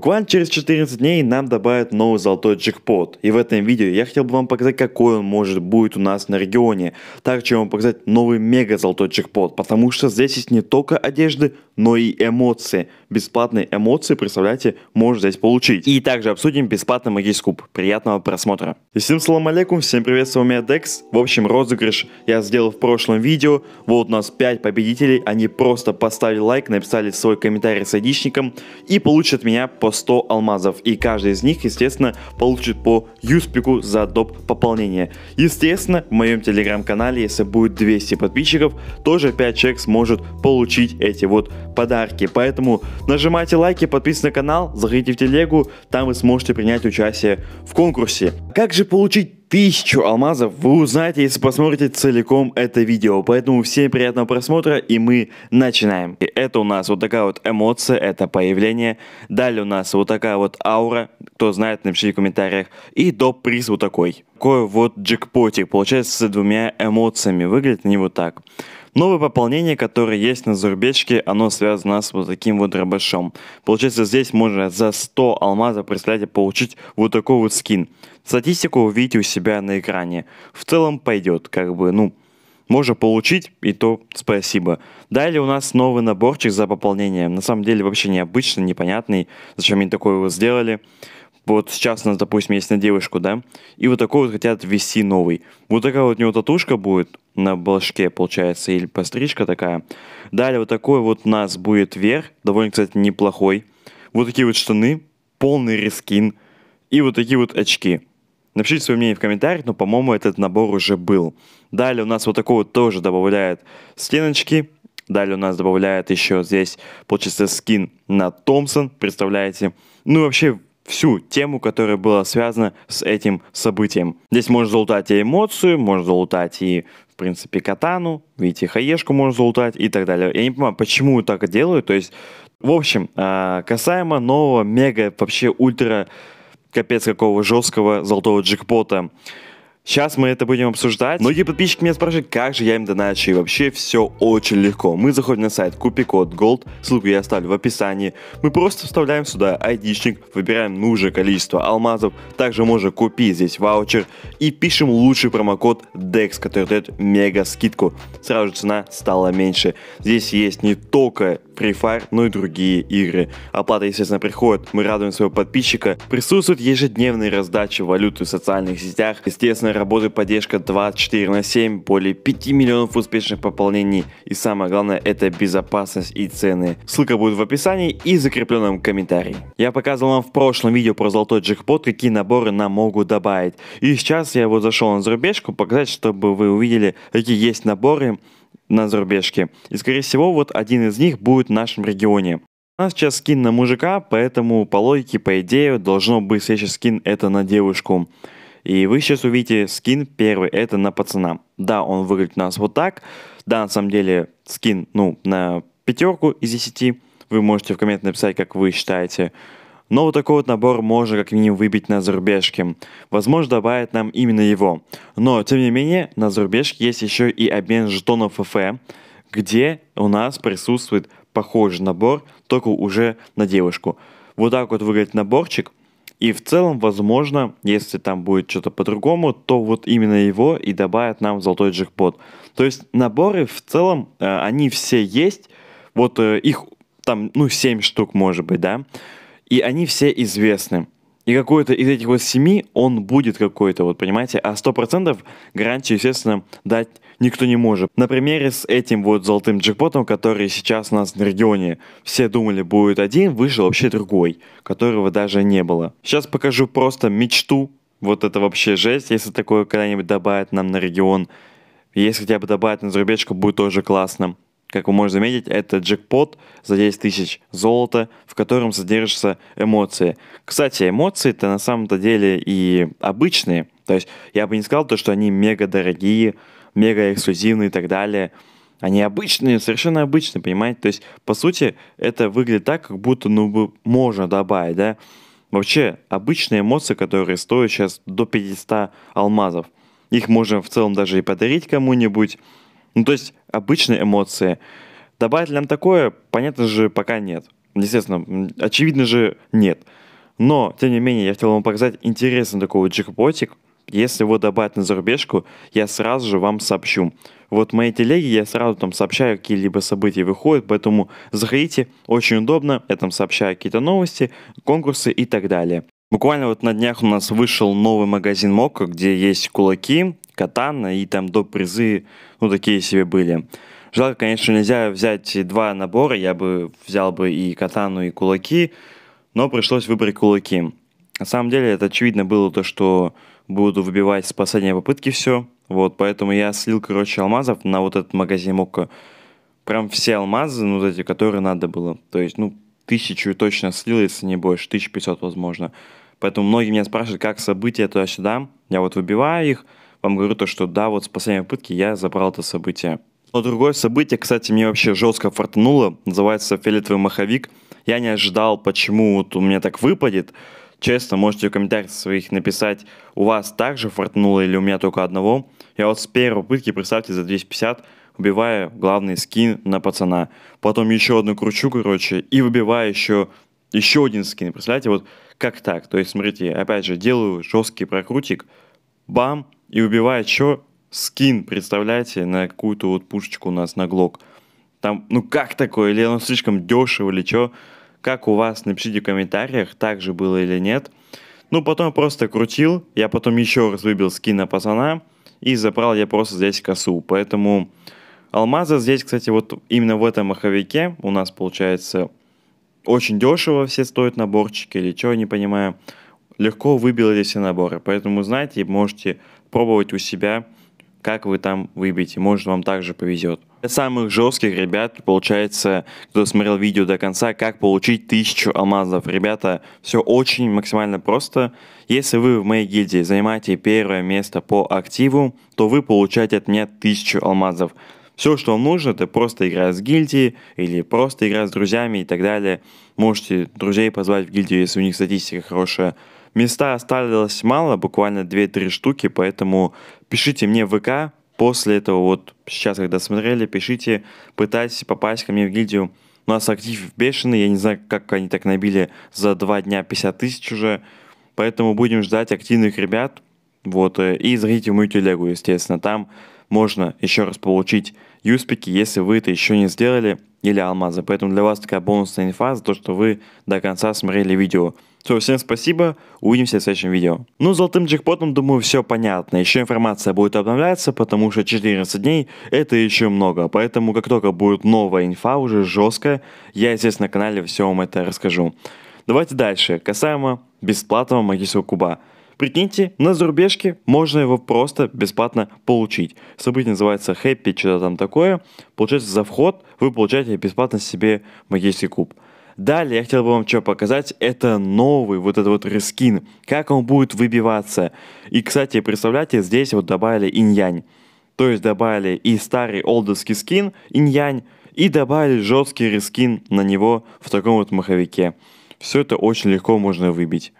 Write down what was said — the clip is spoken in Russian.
Буквально через 14 дней нам добавят новый золотой джекпот. И в этом видео я хотел бы вам показать, какой он может будет у нас на регионе. Также я вам показать новый мега золотой джекпот, потому что здесь есть не только одежды, но и эмоции. Бесплатные эмоции, представляете, можно здесь получить. И также обсудим бесплатный магический куб. Приятного просмотра. И Всем салам алейкум, всем приветствую с вами Декс. В общем, розыгрыш я сделал в прошлом видео. Вот у нас 5 победителей, они просто поставили лайк, написали свой комментарий с айдишником и получат меня по. 100 алмазов. И каждый из них, естественно, получит по юспику за доп пополнение. Естественно, в моем телеграм-канале, если будет 200 подписчиков, тоже 5 человек сможет получить эти вот подарки. Поэтому нажимайте лайки, подписывайтесь на канал, заходите в телегу, там вы сможете принять участие в конкурсе. Как же получить тысячу алмазов вы узнаете, если посмотрите целиком это видео. Поэтому всем приятного просмотра и мы начинаем. И это у нас вот такая вот эмоция, это появление. Далее у нас вот такая вот аура, кто знает, напишите в комментариях. И доп приз вот такой. Такой вот джекпотик, получается с двумя эмоциями, выглядит они вот так. Новое пополнение, которое есть на зарубежке, оно связано с вот таким вот дробашом. Получается, здесь можно за 100 алмазов, представляете, получить вот такой вот скин. Статистику увидите у себя на экране. В целом пойдет, как бы, ну, можно получить, и то спасибо. Далее у нас новый наборчик за пополнение. На самом деле вообще необычный, непонятный, зачем они такое его сделали вот сейчас у нас, допустим, есть на девушку, да, и вот такой вот хотят ввести новый. Вот такая вот у него татушка будет на башке, получается, или пострижка такая. Далее вот такой вот у нас будет верх, довольно, кстати, неплохой. Вот такие вот штаны, полный рескин и вот такие вот очки. Напишите свое мнение в комментариях, но, по-моему, этот набор уже был. Далее у нас вот такой вот тоже добавляет стеночки. Далее у нас добавляет еще здесь, получается, скин на Томпсон, представляете? Ну, вообще, всю тему, которая была связана с этим событием. Здесь можно залутать и эмоцию, можно залутать и, в принципе, катану, видите, хаешку можно залутать и так далее. Я не понимаю, почему так делают, то есть, в общем, а, касаемо нового мега, вообще ультра, капец какого жесткого золотого джекпота, Сейчас мы это будем обсуждать. Многие подписчики меня спрашивают, как же я им доначу, и вообще все очень легко. Мы заходим на сайт Купи Gold, ссылку я оставлю в описании. Мы просто вставляем сюда айдишник, выбираем нужное количество алмазов, также можно купить здесь ваучер и пишем лучший промокод DEX, который дает мега скидку. Сразу же цена стала меньше. Здесь есть не только Free Fire, ну и другие игры. Оплата, естественно, приходит, мы радуем своего подписчика. присутствуют ежедневные раздачи валюты в социальных сетях. Естественно, работает поддержка 24 на 7, более 5 миллионов успешных пополнений. И самое главное, это безопасность и цены. Ссылка будет в описании и закрепленном комментарии. Я показывал вам в прошлом видео про золотой джекпот, какие наборы нам могут добавить. И сейчас я вот зашел на зарубежку, показать, чтобы вы увидели, какие есть наборы на зарубежке. И, скорее всего, вот один из них будет в нашем регионе. У нас сейчас скин на мужика, поэтому по логике, по идее, должно быть следующий скин это на девушку. И вы сейчас увидите скин первый, это на пацана. Да, он выглядит у нас вот так. Да, на самом деле скин, ну, на пятерку из десяти. Вы можете в комментах написать, как вы считаете. Но вот такой вот набор можно как минимум выбить на зарубежке. Возможно, добавят нам именно его. Но, тем не менее, на зарубежке есть еще и обмен жетонов ФФ, где у нас присутствует похожий набор, только уже на девушку. Вот так вот выглядит наборчик. И в целом, возможно, если там будет что-то по-другому, то вот именно его и добавят нам в золотой джекпот. То есть наборы в целом, э, они все есть. Вот э, их там, ну, 7 штук, может быть, да и они все известны. И какой-то из этих вот семи, он будет какой-то, вот понимаете, а сто процентов гарантии, естественно, дать никто не может. На примере с этим вот золотым джекпотом, который сейчас у нас на регионе, все думали будет один, вышел вообще другой, которого даже не было. Сейчас покажу просто мечту, вот это вообще жесть, если такое когда-нибудь добавят нам на регион. Если хотя бы добавят на зарубежку, будет тоже классно. Как вы можете заметить, это джекпот за 10 тысяч золота, в котором содержатся эмоции. Кстати, эмоции-то на самом-то деле и обычные. То есть я бы не сказал то, что они мега дорогие, мега эксклюзивные и так далее. Они обычные, совершенно обычные, понимаете? То есть, по сути, это выглядит так, как будто, ну, можно добавить, да? Вообще, обычные эмоции, которые стоят сейчас до 500 алмазов, их можно в целом даже и подарить кому-нибудь, ну, то есть обычные эмоции. Добавить ли нам такое, понятно же, пока нет. Естественно, очевидно же, нет. Но, тем не менее, я хотел вам показать интересный такой вот джекпотик. Если его добавить на зарубежку, я сразу же вам сообщу. Вот мои телеги я сразу там сообщаю, какие-либо события выходят, поэтому заходите, очень удобно, я там сообщаю какие-то новости, конкурсы и так далее. Буквально вот на днях у нас вышел новый магазин Мока, где есть кулаки, катана, и там до призы, ну, такие себе были. Жалко, конечно, нельзя взять два набора, я бы взял бы и катану, и кулаки, но пришлось выбрать кулаки. На самом деле, это очевидно было то, что буду выбивать с последней попытки все, вот, поэтому я слил, короче, алмазов на вот этот магазин Мокко. Прям все алмазы, ну, вот эти, которые надо было. То есть, ну, тысячу точно слил, если не больше, 1500, возможно. Поэтому многие меня спрашивают, как события туда-сюда. Я вот выбиваю их, вам говорю то, что да, вот с последней попытки я забрал это событие. Но другое событие, кстати, мне вообще жестко фартануло, называется «Фиолетовый маховик». Я не ожидал, почему вот у меня так выпадет. Честно, можете в комментариях своих написать, у вас также фартануло или у меня только одного. Я вот с первой попытки, представьте, за 250 убиваю главный скин на пацана. Потом еще одну кручу, короче, и выбиваю еще, еще один скин. Представляете, вот как так? То есть, смотрите, опять же, делаю жесткий прокрутик, бам, и убивает что? Скин, представляете, на какую-то вот пушечку у нас на Глок. Там, ну как такое? Или оно слишком дешево, или что? Как у вас? Напишите в комментариях, так же было или нет. Ну, потом просто крутил, я потом еще раз выбил скина пацана, и забрал я просто здесь косу. Поэтому алмазы здесь, кстати, вот именно в этом маховике у нас получается очень дешево все стоят наборчики или что, не понимаю. Легко выбил эти все наборы, поэтому знаете, можете пробовать у себя, как вы там выбьете. Может, вам также повезет. Для самых жестких ребят, получается, кто смотрел видео до конца, как получить тысячу алмазов. Ребята, все очень максимально просто. Если вы в моей гильдии занимаете первое место по активу, то вы получаете от меня тысячу алмазов. Все, что вам нужно, это просто игра с гильдией или просто игра с друзьями и так далее. Можете друзей позвать в гильдию, если у них статистика хорошая. Места осталось мало, буквально 2-3 штуки, поэтому пишите мне в ВК после этого, вот сейчас, когда смотрели, пишите, пытайтесь попасть ко мне в гильдию. У нас актив бешеный, я не знаю, как они так набили за 2 дня 50 тысяч уже, поэтому будем ждать активных ребят, вот, э, и зайдите в мою телегу, естественно, там можно еще раз получить юспики, если вы это еще не сделали – или алмазы. Поэтому для вас такая бонусная инфа за то, что вы до конца смотрели видео. Все, всем спасибо, увидимся в следующем видео. Ну, с золотым джекпотом, думаю, все понятно. Еще информация будет обновляться, потому что 14 дней это еще много. Поэтому, как только будет новая инфа, уже жесткая, я, естественно, на канале все вам это расскажу. Давайте дальше. Касаемо бесплатного магического куба. Прикиньте, на зарубежке можно его просто бесплатно получить. Событие называется Happy, что-то там такое. Получается, за вход вы получаете бесплатно себе магический куб. Далее я хотел бы вам что показать, это новый вот этот вот рескин, как он будет выбиваться. И, кстати, представляете, здесь вот добавили инь-янь. То есть добавили и старый олдовский скин инь-янь, и добавили жесткий рескин на него в таком вот маховике. Все это очень легко можно выбить.